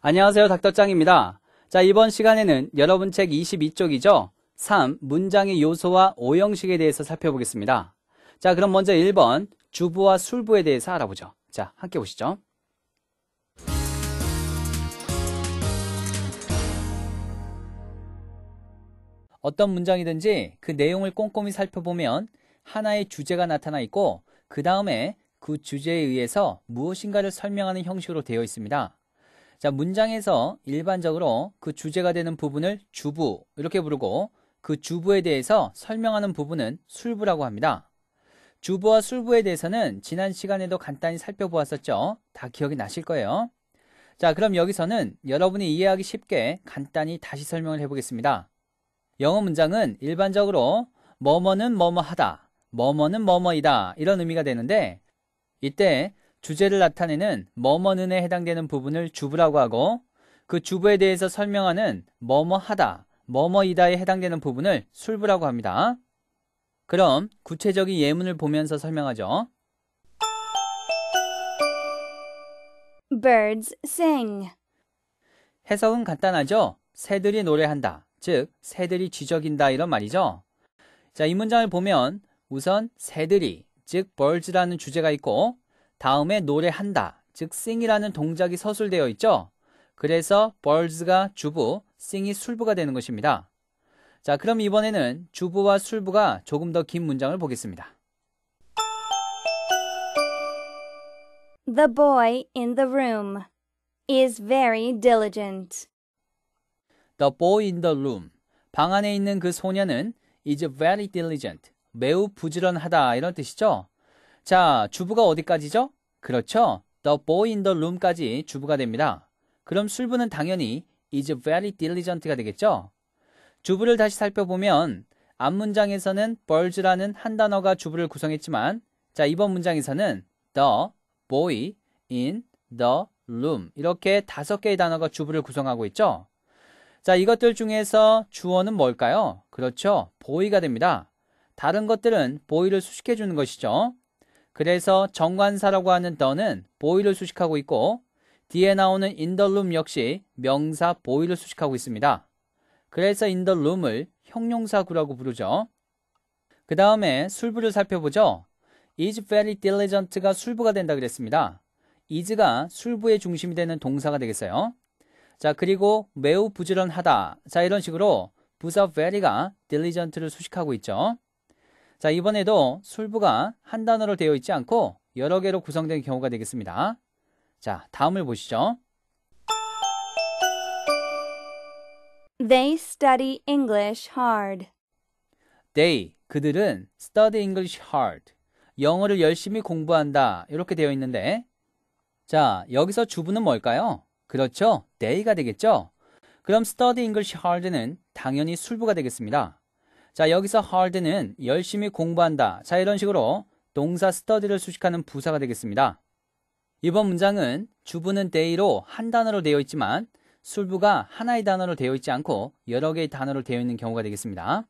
안녕하세요. 닥터짱입니다. 자, 이번 시간에는 여러분 책 22쪽이죠. 3. 문장의 요소와 오형식에 대해서 살펴보겠습니다. 자, 그럼 먼저 1번 주부와 술부에 대해서 알아보죠. 자, 함께 보시죠. 어떤 문장이든지 그 내용을 꼼꼼히 살펴보면 하나의 주제가 나타나 있고 그 다음에 그 주제에 의해서 무엇인가를 설명하는 형식으로 되어 있습니다. 자, 문장에서 일반적으로 그 주제가 되는 부분을 주부 이렇게 부르고 그 주부에 대해서 설명하는 부분은 술부라고 합니다. 주부와 술부에 대해서는 지난 시간에도 간단히 살펴보았었죠. 다 기억이 나실 거예요. 자, 그럼 여기서는 여러분이 이해하기 쉽게 간단히 다시 설명을 해보겠습니다. 영어 문장은 일반적으로 뭐뭐는 뭐뭐하다, 뭐뭐는 뭐뭐이다 이런 의미가 되는데 이때 주제를 나타내는 뭐뭐는에 해당되는 부분을 주부라고 하고 그 주부에 대해서 설명하는 뭐뭐하다, 뭐뭐이다에 해당되는 부분을 술부라고 합니다. 그럼 구체적인 예문을 보면서 설명하죠. Birds sing. 해석은 간단하죠? 새들이 노래한다. 즉, 새들이 지적인다. 이런 말이죠. 자, 이 문장을 보면 우선 새들이, 즉, birds라는 주제가 있고 다음에 노래한다, 즉 sing이라는 동작이 서술되어 있죠. 그래서 birds가 주부, sing이 술부가 되는 것입니다. 자, 그럼 이번에는 주부와 술부가 조금 더 긴 문장을 보겠습니다. The boy in the room is very diligent. The boy in the room. 방 안에 있는 그 소녀는 is very diligent. 매우 부지런하다 이런 뜻이죠. 자, 주부가 어디까지죠? 그렇죠. The boy in the room까지 주부가 됩니다. 그럼 술부는 당연히 is very diligent가 되겠죠? 주부를 다시 살펴보면 앞 문장에서는 birds라는 한 단어가 주부를 구성했지만 자, 이번 문장에서는 the boy in the room 이렇게 다섯 개의 단어가 주부를 구성하고 있죠. 자, 이것들 중에서 주어는 뭘까요? 그렇죠. boy가 됩니다. 다른 것들은 boy를 수식해 주는 것이죠. 그래서 정관사라고 하는 더는 보이를 수식하고 있고 뒤에 나오는 인더룸 역시 명사 보이를 수식하고 있습니다. 그래서 인더룸을 형용사구라고 부르죠. 그 다음에 술부를 살펴보죠. is very diligent가 술부가 된다 그랬습니다. is가 술부의 중심이 되는 동사가 되겠어요. 자, 그리고 매우 부지런하다. 자, 이런 식으로 부사 very가 diligent를 수식하고 있죠. 자, 이번에도 술부가 한 단어로 되어 있지 않고 여러 개로 구성된 경우가 되겠습니다. 자, 다음을 보시죠. They study English hard. They, 그들은 study English hard. 영어를 열심히 공부한다. 이렇게 되어 있는데. 자, 여기서 주부는 뭘까요? 그렇죠. they가 되겠죠? 그럼 study English hard는 당연히 술부가 되겠습니다. 자, 여기서 hard는 열심히 공부한다. 자, 이런 식으로 동사 study를 수식하는 부사가 되겠습니다. 이번 문장은 주부는 day로 한 단어로 되어 있지만 술부가 하나의 단어로 되어 있지 않고 여러 개의 단어로 되어 있는 경우가 되겠습니다.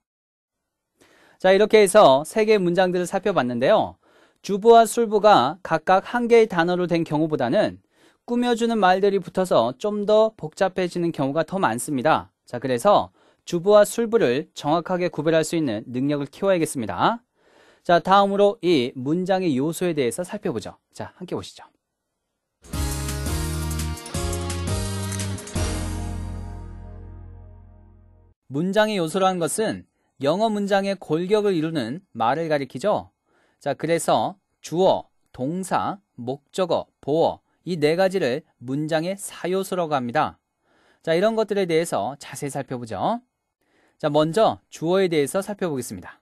자, 이렇게 해서 세 개의 문장들을 살펴봤는데요. 주부와 술부가 각각 한 개의 단어로 된 경우보다는 꾸며주는 말들이 붙어서 좀 더 복잡해지는 경우가 더 많습니다. 자, 그래서 주부와 술부를 정확하게 구별할 수 있는 능력을 키워야겠습니다. 자, 다음으로 이 문장의 요소에 대해서 살펴보죠. 자, 함께 보시죠. 문장의 요소라는 것은 영어 문장의 골격을 이루는 말을 가리키죠. 자, 그래서 주어, 동사, 목적어, 보어 이 네 가지를 문장의 사요소라고 합니다. 자, 이런 것들에 대해서 자세히 살펴보죠. 자, 먼저 주어에 대해서 살펴보겠습니다.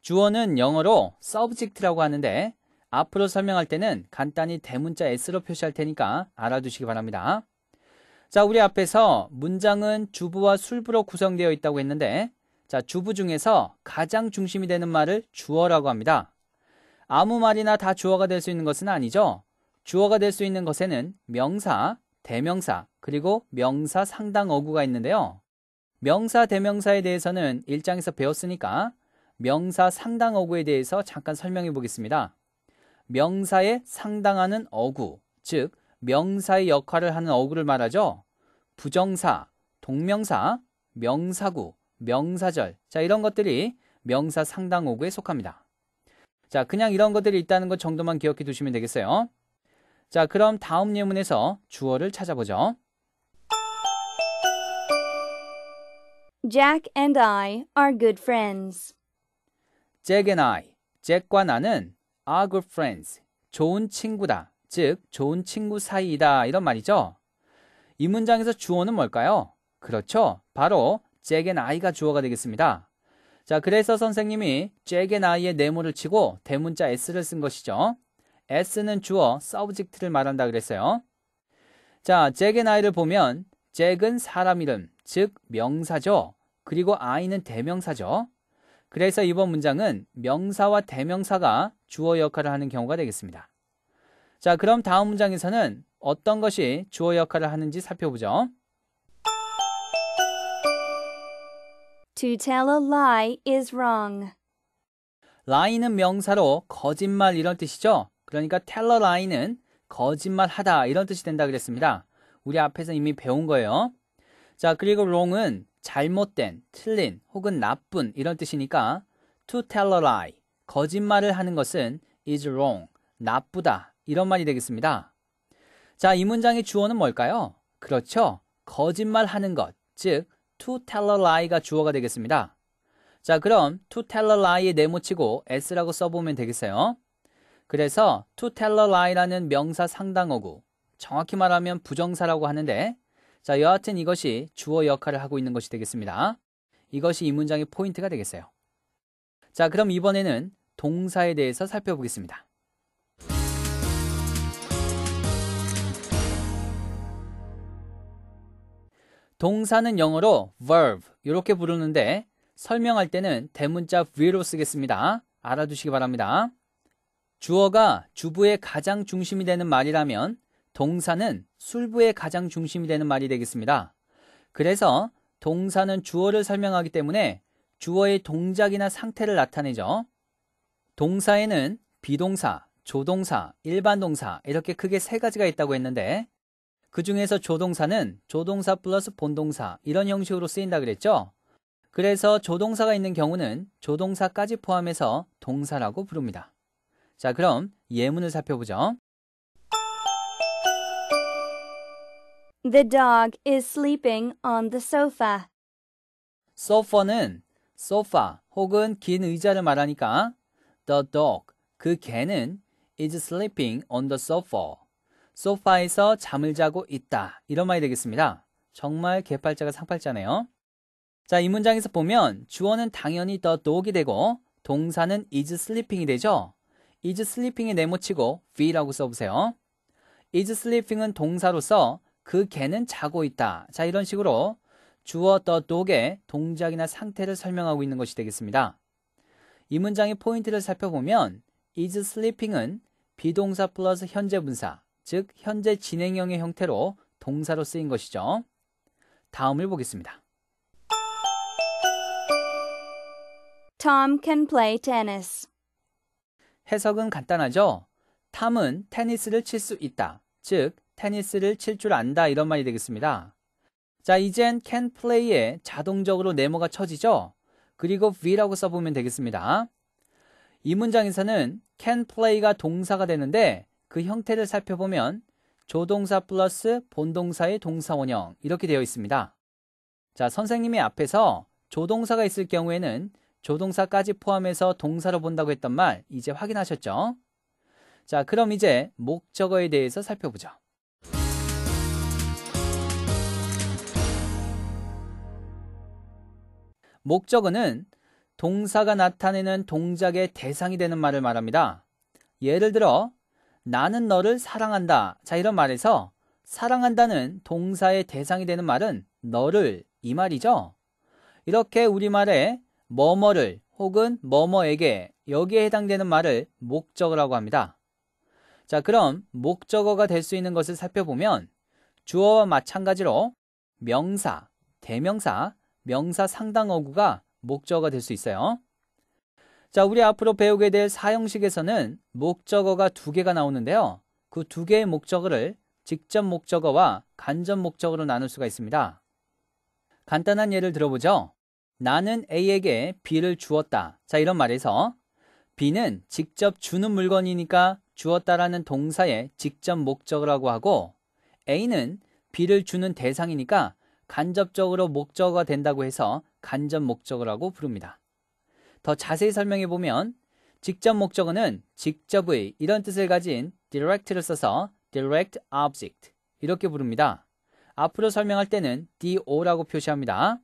주어는 영어로 subject라고 하는데 앞으로 설명할 때는 간단히 대문자 S로 표시할 테니까 알아두시기 바랍니다. 자, 우리 앞에서 문장은 주부와 술부로 구성되어 있다고 했는데 자, 주부 중에서 가장 중심이 되는 말을 주어라고 합니다. 아무 말이나 다 주어가 될 수 있는 것은 아니죠. 주어가 될 수 있는 것에는 명사, 대명사, 그리고 명사 상당 어구가 있는데요. 명사, 대명사에 대해서는 1장에서 배웠으니까 명사 상당 어구에 대해서 잠깐 설명해 보겠습니다. 명사에 상당하는 어구, 즉 명사의 역할을 하는 어구를 말하죠. 부정사, 동명사, 명사구, 명사절. 자, 이런 것들이 명사 상당 어구에 속합니다. 자, 그냥 이런 것들이 있다는 것 정도만 기억해 두시면 되겠어요. 자, 그럼 다음 예문에서 주어를 찾아보죠. Jack and I are good friends. Jack and I, 잭과 나는 are good friends, 좋은 친구다, 즉 좋은 친구 사이이다 이런 말이죠. 이 문장에서 주어는 뭘까요? 그렇죠, 바로 Jack and I가 주어가 되겠습니다. 자, 그래서 선생님이 Jack and I의 네모를 치고 대문자 S를 쓴 것이죠. s는 주어, 서브젝트를 말한다 그랬어요. 자, 잭의 나이를 보면 잭은 사람 이름, 즉 명사죠. 그리고 i 는 대명사죠. 그래서 이번 문장은 명사와 대명사가 주어 역할을 하는 경우가 되겠습니다. 자, 그럼 다음 문장에서는 어떤 것이 주어 역할을 하는지 살펴보죠. To tell a lie is wrong. lie는 명사로 거짓말 이런 뜻이죠. 그러니까 텔러 라인은 거짓말하다 이런 뜻이 된다 그랬습니다. 우리 앞에서 이미 배운 거예요. 자, 그리고 롱은 잘못된, 틀린 혹은 나쁜 이런 뜻이니까 to tell a lie, 거짓말을 하는 것은 is wrong, 나쁘다 이런 말이 되겠습니다. 자, 이 문장의 주어는 뭘까요? 그렇죠. 거짓말하는 것, 즉 to tell a lie가 주어가 되겠습니다. 자, 그럼 to tell a lie의 네모치고 s라고 써보면 되겠어요. 그래서 to tell a lie라는 명사 상당어구, 정확히 말하면 부정사라고 하는데, 자, 여하튼 이것이 주어 역할을 하고 있는 것이 되겠습니다. 이것이 이 문장의 포인트가 되겠어요. 자, 그럼 이번에는 동사에 대해서 살펴보겠습니다. 동사는 영어로 verb 이렇게 부르는데 설명할 때는 대문자 v로 쓰겠습니다. 알아두시기 바랍니다. 주어가 주부의 가장 중심이 되는 말이라면 동사는 술부의 가장 중심이 되는 말이 되겠습니다. 그래서 동사는 주어를 설명하기 때문에 주어의 동작이나 상태를 나타내죠. 동사에는 비동사, 조동사, 일반동사 이렇게 크게 세 가지가 있다고 했는데 그 중에서 조동사는 조동사 플러스 본동사 이런 형식으로 쓰인다 그랬죠. 그래서 조동사가 있는 경우는 조동사까지 포함해서 동사라고 부릅니다. 자, 그럼 예문을 살펴보죠. The dog is sleeping on the sofa. sofa는 소파 혹은 긴 의자를 말하니까 the dog 그 개는 is sleeping on the sofa. 소파에서 잠을 자고 있다. 이런 말이 되겠습니다. 정말 개팔자가 상팔자네요. 자, 이 문장에서 보면 주어는 당연히 the dog이 되고 동사는 is sleeping이 되죠. is sleeping에 네모치고 v라고 써보세요. is sleeping은 동사로서 그 개는 자고 있다. 자, 이런 식으로 주어 the dog의 동작이나 상태를 설명하고 있는 것이 되겠습니다. 이 문장의 포인트를 살펴보면 is sleeping은 비동사 플러스 현재 분사, 즉 현재 진행형의 형태로 동사로 쓰인 것이죠. 다음을 보겠습니다. Tom can play tennis. 해석은 간단하죠? 탐은 테니스를 칠 수 있다. 즉, 테니스를 칠 줄 안다. 이런 말이 되겠습니다. 자, 이젠 can play에 자동적으로 네모가 쳐지죠? 그리고 v라고 써보면 되겠습니다. 이 문장에서는 can play가 동사가 되는데 그 형태를 살펴보면 조동사 플러스 본동사의 동사원형 이렇게 되어 있습니다. 자, 선생님이 앞에서 조동사가 있을 경우에는 조동사까지 포함해서 동사로 본다고 했던 말 이제 확인하셨죠? 자, 그럼 이제 목적어에 대해서 살펴보죠. 목적어는 동사가 나타내는 동작의 대상이 되는 말을 말합니다. 예를 들어 나는 너를 사랑한다. 자, 이런 말에서 사랑한다는 동사의 대상이 되는 말은 너를 이 말이죠. 이렇게 우리말에 뭐뭐를 혹은 뭐뭐에게 여기에 해당되는 말을 목적어라고 합니다. 자, 그럼 목적어가 될 수 있는 것을 살펴보면 주어와 마찬가지로 명사, 대명사, 명사 상당어구가 목적어가 될 수 있어요. 자, 우리 앞으로 배우게 될 사형식에서는 목적어가 두 개가 나오는데요. 그 두 개의 목적어를 직접 목적어와 간접 목적어로 나눌 수가 있습니다. 간단한 예를 들어보죠. 나는 A에게 B를 주었다. 자, 이런 말에서 B는 직접 주는 물건이니까 주었다라는 동사의 직접 목적이라고 하고 A는 B를 주는 대상이니까 간접적으로 목적어가 된다고 해서 간접 목적어라고 부릅니다. 더 자세히 설명해 보면 직접 목적어는 직접의 이런 뜻을 가진 direct를 써서 direct object 이렇게 부릅니다. 앞으로 설명할 때는 do라고 표시합니다.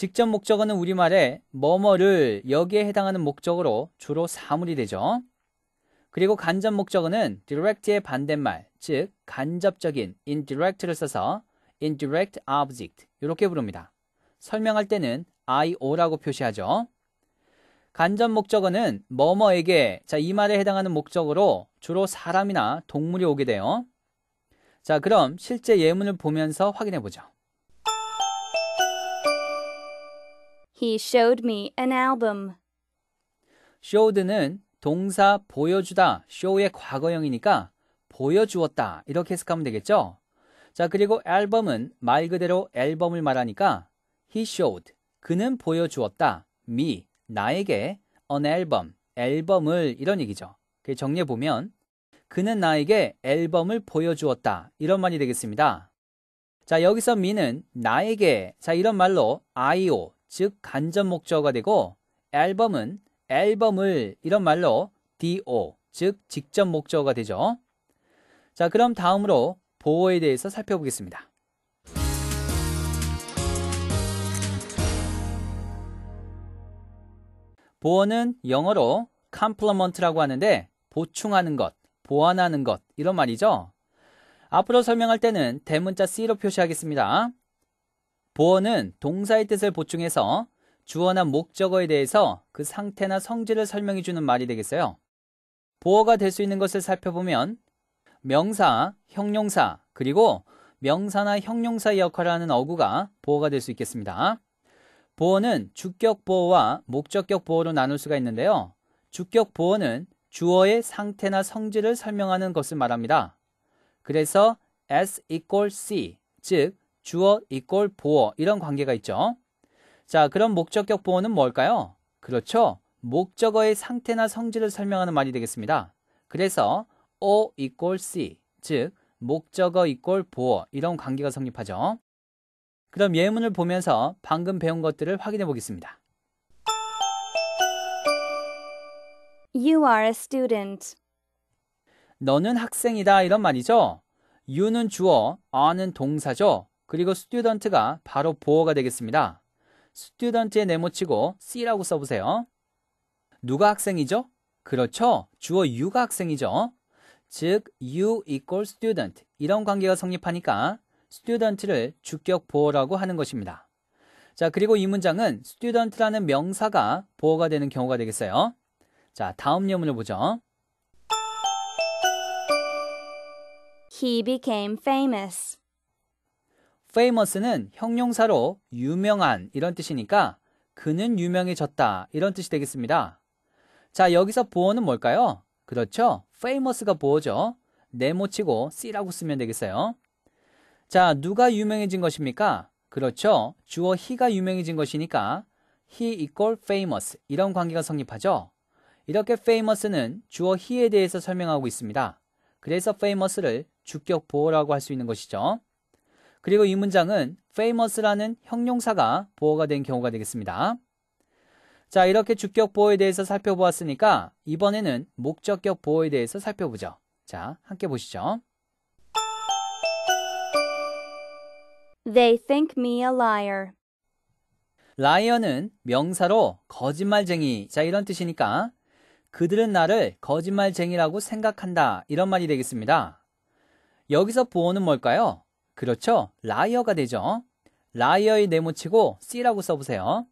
직접 목적어는 우리말에 뭐뭐를 여기에 해당하는 목적으로 주로 사물이 되죠. 그리고 간접 목적어는 direct의 반대말, 즉 간접적인 indirect를 써서 indirect object 이렇게 부릅니다. 설명할 때는 IO라고 표시하죠. 간접 목적어는 뭐뭐에게 자, 이 말에 해당하는 목적으로 주로 사람이나 동물이 오게 돼요. 자, 그럼 실제 예문을 보면서 확인해 보죠. He showed me an album. showed는 동사 보여주다, show의 과거형이니까 보여주었다 이렇게 해석하면 되겠죠? 자, 그리고 앨범은 말 그대로 앨범을 말하니까 he showed 그는 보여주었다. me 나에게 an album 앨범을 이런 얘기죠. 그 정리해 보면 그는 나에게 앨범을 보여주었다. 이런 말이 되겠습니다. 자, 여기서 me는 나에게 자, 이런 말로 IO 즉 간접 목적어가 되고 앨범은 앨범을 이런 말로 do 즉 직접 목적어가 되죠. 자, 그럼 다음으로 보어에 대해서 살펴보겠습니다. 보어는 영어로 complement라고 하는데 보충하는 것, 보완하는 것 이런 말이죠. 앞으로 설명할 때는 대문자 C로 표시하겠습니다. 보어는 동사의 뜻을 보충해서 주어나 목적어에 대해서 그 상태나 성질을 설명해 주는 말이 되겠어요. 보어가 될 수 있는 것을 살펴보면 명사, 형용사, 그리고 명사나 형용사의 역할을 하는 어구가 보어가 될 수 있겠습니다. 보어는 주격 보어와 목적격 보어로 나눌 수가 있는데요. 주격 보어는 주어의 상태나 성질을 설명하는 것을 말합니다. 그래서 s equal c, 즉 주어 이꼴 보어 이런 관계가 있죠. 자, 그럼 목적격 보어는 뭘까요? 그렇죠. 목적어의 상태나 성질을 설명하는 말이 되겠습니다. 그래서 O 이꼴 C, 즉 목적어 이꼴 보어 이런 관계가 성립하죠. 그럼 예문을 보면서 방금 배운 것들을 확인해 보겠습니다. You are a student. 너는 학생이다 이런 말이죠. you는 주어, are는 동사죠. 그리고 스튜던트가 바로 보어가 되겠습니다. 스튜던트의 네모치고 C라고 써보세요. 누가 학생이죠? 그렇죠. 주어 U가 학생이죠. 즉, U equal student. 이런 관계가 성립하니까 student를 주격 보어라고 하는 것입니다. 자, 그리고 이 문장은 student라는 명사가 보어가 되는 경우가 되겠어요. 자, 다음 예문을 보죠. He became famous. famous는 형용사로 유명한 이런 뜻이니까 그는 유명해졌다 이런 뜻이 되겠습니다. 자, 여기서 보어는 뭘까요? 그렇죠. famous가 보어죠. 네모치고 C라고 쓰면 되겠어요. 자, 누가 유명해진 것입니까? 그렇죠. 주어 he가 유명해진 것이니까 he equal famous 이런 관계가 성립하죠. 이렇게 famous는 주어 he에 대해서 설명하고 있습니다. 그래서 famous를 주격 보어라고 할 수 있는 것이죠. 그리고 이 문장은 famous라는 형용사가 보호가된 경우가 되겠습니다. 자, 이렇게 주격 보호에 대해서 살펴보았으니까 이번에는 목적격 보호에 대해서 살펴보죠. 자, 함께 보시죠. They think me a liar. 라이어는 명사로 거짓말쟁이. 자, 이런 뜻이니까 그들은 나를 거짓말쟁이라고 생각한다. 이런 말이 되겠습니다. 여기서 보호는 뭘까요? 그렇죠. 라이어가 되죠. 라이어의 네모치고 C라고 써보세요.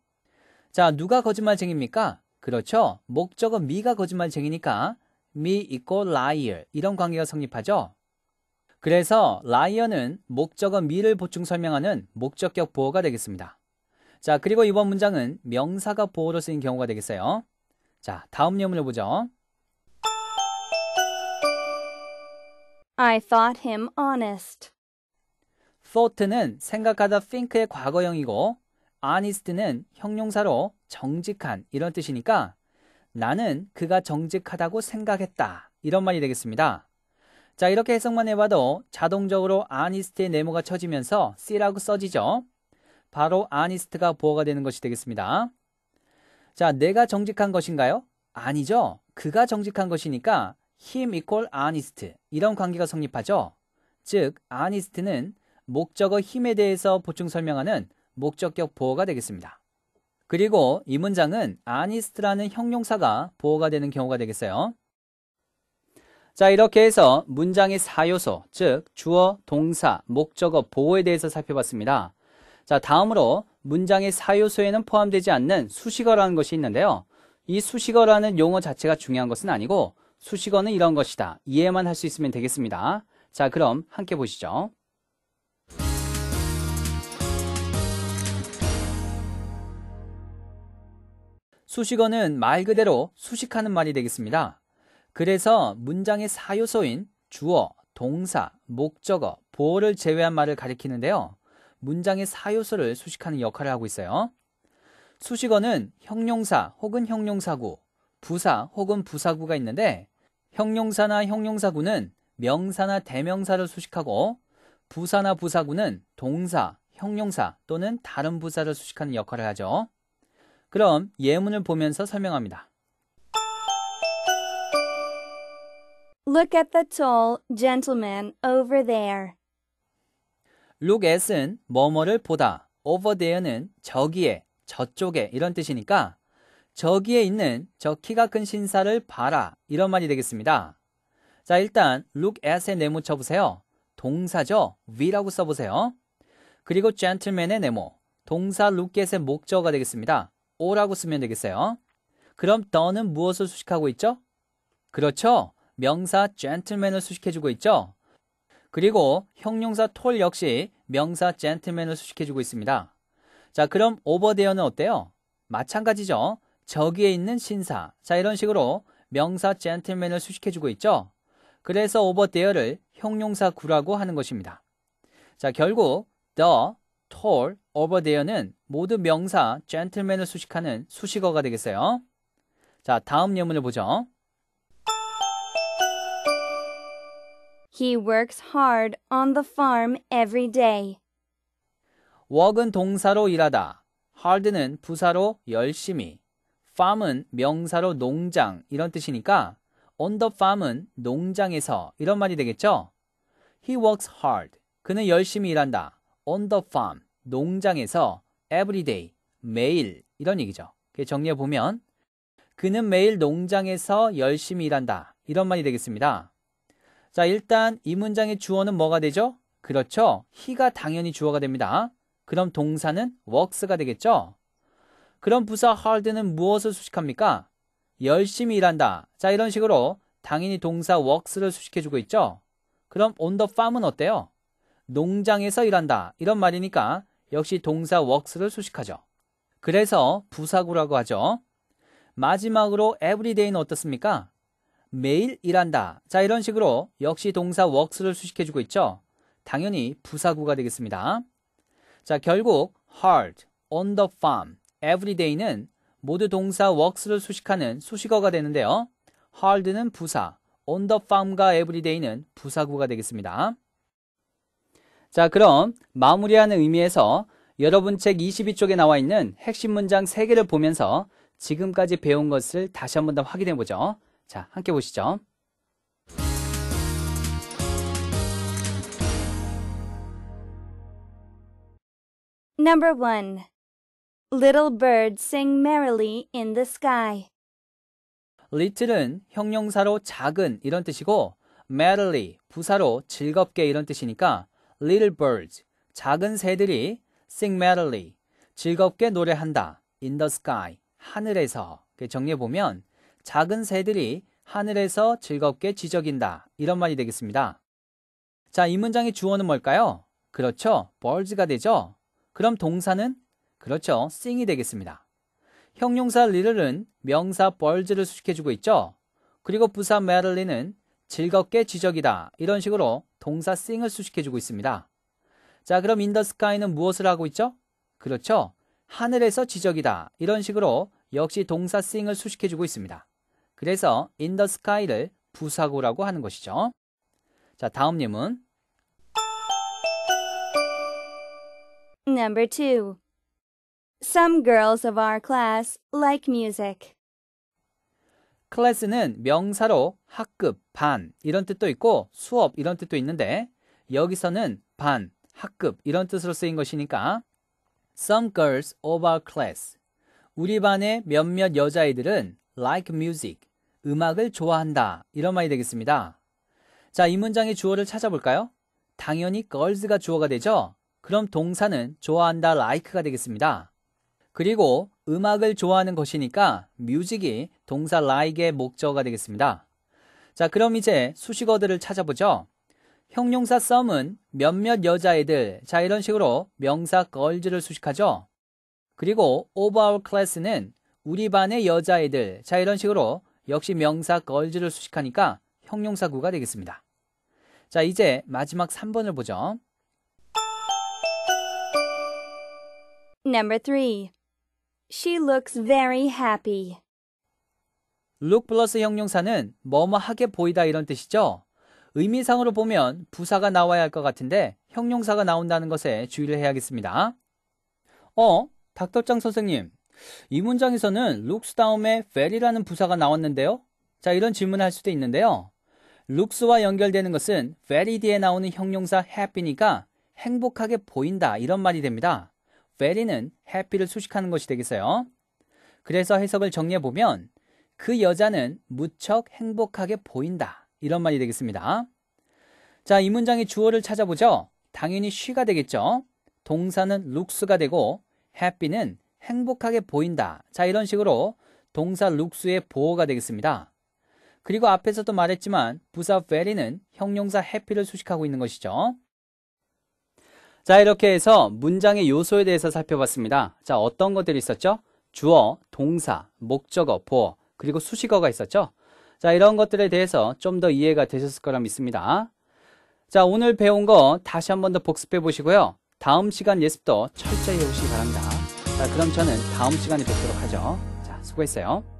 자, 누가 거짓말쟁입니까? 그렇죠. 목적은 미가 거짓말쟁이니까 미 있고 라이어 이런 관계가 성립하죠. 그래서 라이어는 목적어 미를 보충 설명하는 목적격 보호가 되겠습니다. 자, 그리고 이번 문장은 명사가 보호로 쓰인 경우가 되겠어요. 자, 다음 예문을 보죠. I thought him honest. thought는 생각하다 think의 과거형이고 honest는 형용사로 정직한 이런 뜻이니까 나는 그가 정직하다고 생각했다 이런 말이 되겠습니다. 자 이렇게 해석만 해봐도 자동적으로 honest의 네모가 쳐지면서 C라고 써지죠. 바로 honest가 보호가 되는 것이 되겠습니다. 자 내가 정직한 것인가요? 아니죠. 그가 정직한 것이니까 him equal honest 이런 관계가 성립하죠. 즉 honest는 목적어 힘에 대해서 보충 설명하는 목적격 보호가 되겠습니다. 그리고 이 문장은 아니스트라는 형용사가 보호가 되는 경우가 되겠어요. 자, 이렇게 해서 문장의 4요소, 즉 주어, 동사, 목적어, 보호에 대해서 살펴봤습니다. 자, 다음으로 문장의 4요소에는 포함되지 않는 수식어라는 것이 있는데요. 이 수식어라는 용어 자체가 중요한 것은 아니고 수식어는 이런 것이다. 이해만 할 수 있으면 되겠습니다. 자, 그럼 함께 보시죠. 수식어는 말 그대로 수식하는 말이 되겠습니다. 그래서 문장의 사요소인 주어, 동사, 목적어, 보어를 제외한 말을 가리키는데요. 문장의 사요소를 수식하는 역할을 하고 있어요. 수식어는 형용사 혹은 형용사구, 부사 혹은 부사구가 있는데 형용사나 형용사구는 명사나 대명사를 수식하고 부사나 부사구는 동사, 형용사 또는 다른 부사를 수식하는 역할을 하죠. 그럼 예문을 보면서 설명합니다. Look at the tall gentleman over there. Look at은 뭐뭐를 보다, over there는 저기에, 저쪽에 이런 뜻이니까 저기에 있는 저 키가 큰 신사를 봐라 이런 말이 되겠습니다. 자 일단 look at에 네모 쳐보세요. 동사죠. 위라고 써보세요. 그리고 gentleman의 네모, 동사 look at의 목적어가 되겠습니다. 오라고 쓰면 되겠어요. 그럼 더는 무엇을 수식하고 있죠? 그렇죠. 명사 gentleman을 수식해주고 있죠. 그리고 형용사 톨 역시 명사 gentleman을 수식해주고 있습니다. 자, 그럼 오버데어는 어때요? 마찬가지죠. 저기에 있는 신사. 자, 이런 식으로 명사 gentleman을 수식해주고 있죠. 그래서 오버데어를 형용사 구라고 하는 것입니다. 자, 결국 t tall, over there는 모두 명사 gentleman을 수식하는 수식어가 되겠어요. 자, 다음 예문을 보죠. He works hard on the farm every day. work은 동사로 일하다, hard는 부사로 열심히, farm은 명사로 농장 이런 뜻이니까 on the farm은 농장에서 이런 말이 되겠죠. He works hard. 그는 열심히 일한다. on the farm, 농장에서 everyday, 매일 이런 얘기죠. 정리해 보면 그는 매일 농장에서 열심히 일한다. 이런 말이 되겠습니다. 자, 일단 이 문장의 주어는 뭐가 되죠? 그렇죠. he가 당연히 주어가 됩니다. 그럼 동사는 works가 되겠죠? 그럼 부사 hard는 무엇을 수식합니까? 열심히 일한다. 자, 이런 식으로 당연히 동사 works를 수식해주고 있죠? 그럼 on the farm은 어때요? 농장에서 일한다 이런 말이니까 역시 동사 works를 수식하죠. 그래서 부사구라고 하죠. 마지막으로 everyday는 어떻습니까? 매일 일한다. 자 이런 식으로 역시 동사 works를 수식해주고 있죠. 당연히 부사구가 되겠습니다. 자 결국 hard, on the farm, everyday는 모두 동사 works를 수식하는 수식어가 되는데요. hard는 부사, on the farm과 everyday는 부사구가 되겠습니다. 자, 그럼 마무리하는 의미에서 여러분 책 22쪽에 나와 있는 핵심 문장 3개를 보면서 지금까지 배운 것을 다시 한 번 더 확인해 보죠. 자, 함께 보시죠. n u 1. Little birds sing merrily in the sky. little은 형용사로 작은 이런 뜻이고 merrily 부사로 즐겁게 이런 뜻이니까 Little birds, 작은 새들이 sing merrily, 즐겁게 노래한다. In the sky, 하늘에서. 정리해보면 작은 새들이 하늘에서 즐겁게 지적인다. 이런 말이 되겠습니다. 자, 이 문장의 주어는 뭘까요? 그렇죠. birds가 되죠. 그럼 동사는? 그렇죠. sing이 되겠습니다. 형용사 little은 명사 birds를 수식해주고 있죠. 그리고 부사 merrily는 즐겁게 지적이다. 이런 식으로 동사 싱을 수식해주고 있습니다. 자, 그럼 in the sky는 무엇을 하고 있죠? 그렇죠. 하늘에서 지적이다. 이런 식으로 역시 동사 싱을 수식해주고 있습니다. 그래서 in the sky를 부사고라고 하는 것이죠. 자, 다음 예문. Number 2. Some girls of our class like music. 클래스는 명사로 학급, 반 이런 뜻도 있고 수업 이런 뜻도 있는데 여기서는 반, 학급 이런 뜻으로 쓰인 것이니까 Some girls of our class 우리 반의 몇몇 여자아이들은 like music 음악을 좋아한다 이런 말이 되겠습니다. 자, 이 문장의 주어를 찾아볼까요? 당연히 girls가 주어가 되죠? 그럼 동사는 좋아한다 like가 되겠습니다. 그리고 음악을 좋아하는 것이니까 뮤직이 동사 like의 목적어가 되겠습니다. 자, 그럼 이제 수식어들을 찾아보죠. 형용사 썸은 몇몇 여자애들, 자, 이런 식으로 명사 걸즈를 수식하죠. 그리고 of our class는 우리 반의 여자애들, 자, 이런 식으로 역시 명사 걸즈를 수식하니까 형용사구가 되겠습니다. 자, 이제 마지막 3번을 보죠. Number 3. She looks very happy. look 플러스 형용사는 뭐뭐하게 보이다 이런 뜻이죠. 의미상으로 보면 부사가 나와야 할 것 같은데 형용사가 나온다는 것에 주의를 해야겠습니다. 어, 닥터짱 선생님. 이 문장에서는 looks 다음에 very라는 부사가 나왔는데요. 자, 이런 질문을 할 수도 있는데요. looks와 연결되는 것은 very 뒤에 나오는 형용사 happy니까 행복하게 보인다 이런 말이 됩니다. very는 happy를 수식하는 것이 되겠어요. 그래서 해석을 정리해 보면 그 여자는 무척 행복하게 보인다. 이런 말이 되겠습니다. 자, 이 문장의 주어를 찾아보죠. 당연히 she가 되겠죠. 동사는 looks가 되고 happy는 행복하게 보인다. 자, 이런 식으로 동사 looks의 보호가 되겠습니다. 그리고 앞에서도 말했지만 부사 very는 형용사 happy를 수식하고 있는 것이죠. 자, 이렇게 해서 문장의 요소에 대해서 살펴봤습니다. 자, 어떤 것들이 있었죠? 주어, 동사, 목적어, 보어, 그리고 수식어가 있었죠? 자, 이런 것들에 대해서 좀 더 이해가 되셨을 거라 믿습니다. 자, 오늘 배운 거 다시 한 번 더 복습해 보시고요. 다음 시간 예습도 철저히 해보시기 바랍니다. 자, 그럼 저는 다음 시간에 뵙도록 하죠. 자, 수고했어요.